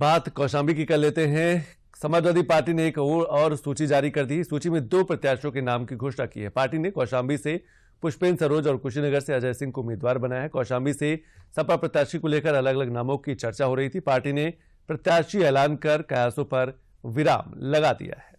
बात कौशाम्बी की कर लेते हैं समाजवादी पार्टी ने एक और सूची जारी कर दी सूची में दो प्रत्याशियों के नाम की घोषणा की है पार्टी ने कौशाम्बी से पुष्पेन सरोज और कुशीनगर से अजय सिंह को उम्मीदवार बनाया है कौशाम्बी से सपा प्रत्याशी को लेकर अलग अलग नामों की चर्चा हो रही थी पार्टी ने प्रत्याशी ऐलान कर कयासों पर विराम लगा दिया है